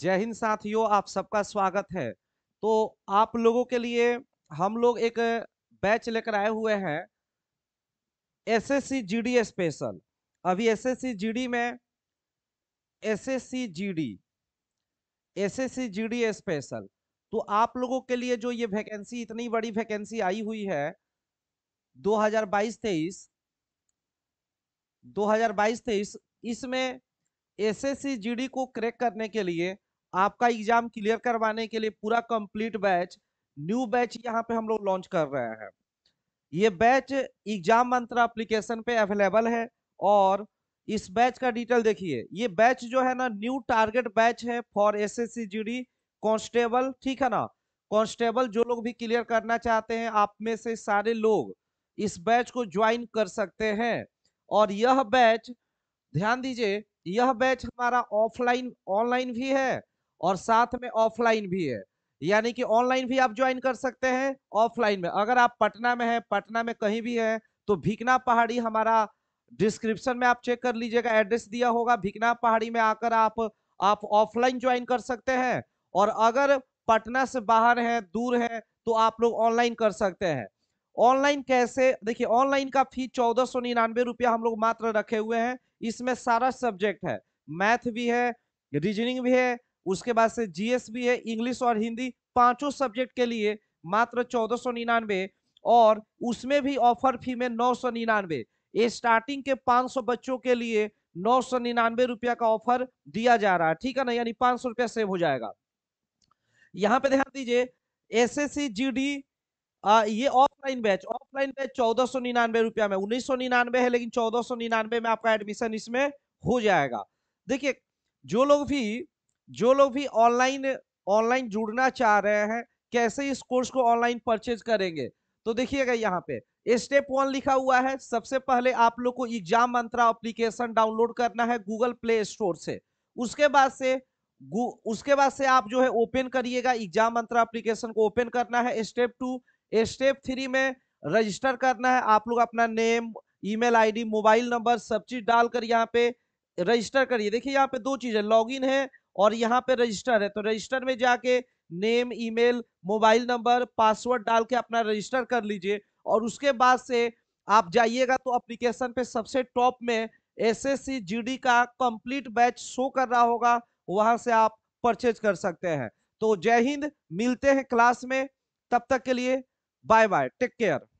जय हिंद साथियों आप सबका स्वागत है तो आप लोगों के लिए हम लोग एक बैच लेकर आए हुए हैं एसएससी जीडी स्पेशल अभी एसएससी जीडी में SSC GD SSC GD special तो आप लोगों के लिए जो ये वैकेंसी इतनी बड़ी वैकेंसी आई हुई है 2022-23 2022-23 इसमें एसएससी जीडी को क्रैक करने के लिए आपका एग्जाम क्लियर करवाने के लिए पूरा कंप्लीट बैच न्यू बैच यहाँ पे हम लोग लॉन्च कर रहे हैं ये बैच एग्जाम मंत्र एप्लीकेशन पे अवेलेबल है और इस बैच का डिटेल देखिए ये बैच जो है ना न्यू टारगेट बैच है for S S C G D constable ठीक है ना कॉन्स्टेबल जो लोग भी क्लियर करना चाहते हैं आप में से सारे लोग इस बैच को ज्वाइन कर सकते हैं और यह बैच ध्यान दीजिए यह बैच हमारा ऑफलाइन ऑनलाइन भी है और साथ में ऑफलाइन भी है यानी कि ऑनलाइन भी आप ज्वाइन कर सकते हैं ऑफलाइन में अगर आप पटना में हैं पटना में कहीं भी हैं तो भिकना पहाड़ी हमारा डिस्क्रिप्शन में आप चेक कर लीजिएगा एड्रेस दिया होगा भिकना पहाड़ी में आकर आप आप ऑफलाइन ज्वाइन कर सकते हैं और अगर पटना से बाहर हैं दूर हैं तो आप लोग ऑनलाइन कर सकते हैं ऑनलाइन कैसे देखिए ऑनलाइन का फी चौदह सौ निन्यानवे रुपया हम लोग मात्र रखे हुए हैं इसमें सारा सब्जेक्ट है मैथ भी है रीजनिंग भी है उसके बाद से जीएस भी है इंग्लिश और हिंदी पांचों सब्जेक्ट के लिए मात्र चौदह सौ निन्यानवे और उसमें भी ऑफर फी में नौ सौ निन्यानवे ये स्टार्टिंग के 500 बच्चों के लिए नौ सौ निन्यानवे रुपया का ऑफर दिया जा रहा है ठीक है ना यानी पांच सौ रुपया सेव हो जाएगा यहाँ पे ध्यान दीजिए S S C G D आ, ये ऑफलाइन बैच ऑफलाइन बैच चौदह सौ निन्यानवे रुपया में उन्नीस सौ निन्यानवे है लेकिन चौदह सौ निन्यानवे में आपका एडमिशन इसमें हो जाएगा देखिए जो लोग भी जो लोग भी ऑनलाइन ऑनलाइन जुड़ना चाह रहे हैं कैसे इस कोर्स को ऑनलाइन परचेज करेंगे तो देखिएगा यहाँ पे स्टेप वन लिखा हुआ है सबसे पहले आप लोग को एग्जाम मंत्रा एप्लीकेशन डाउनलोड करना है गूगल प्ले स्टोर से उसके बाद से उसके बाद से आप जो है ओपन करिएगा एग्जाम मंत्रा एप्लीकेशन को ओपन करना है स्टेप टू स्टेप थ्री में रजिस्टर करना है आप लोग अपना name email ID mobile number सब चीज डालकर यहाँ पे रजिस्टर करिए देखिए यहाँ पे दो चीजें लॉगिन है और यहाँ पे रजिस्टर है तो रजिस्टर में जाके name email mobile number password डाल के अपना रजिस्टर कर लीजिए और उसके बाद से आप जाइएगा तो अप्लीकेशन पे सबसे टॉप में एस एस का कंप्लीट बैच शो कर रहा होगा वहां से आप परचेज कर सकते हैं तो जय हिंद मिलते हैं क्लास में तब तक के लिए बाय बाय टेक केयर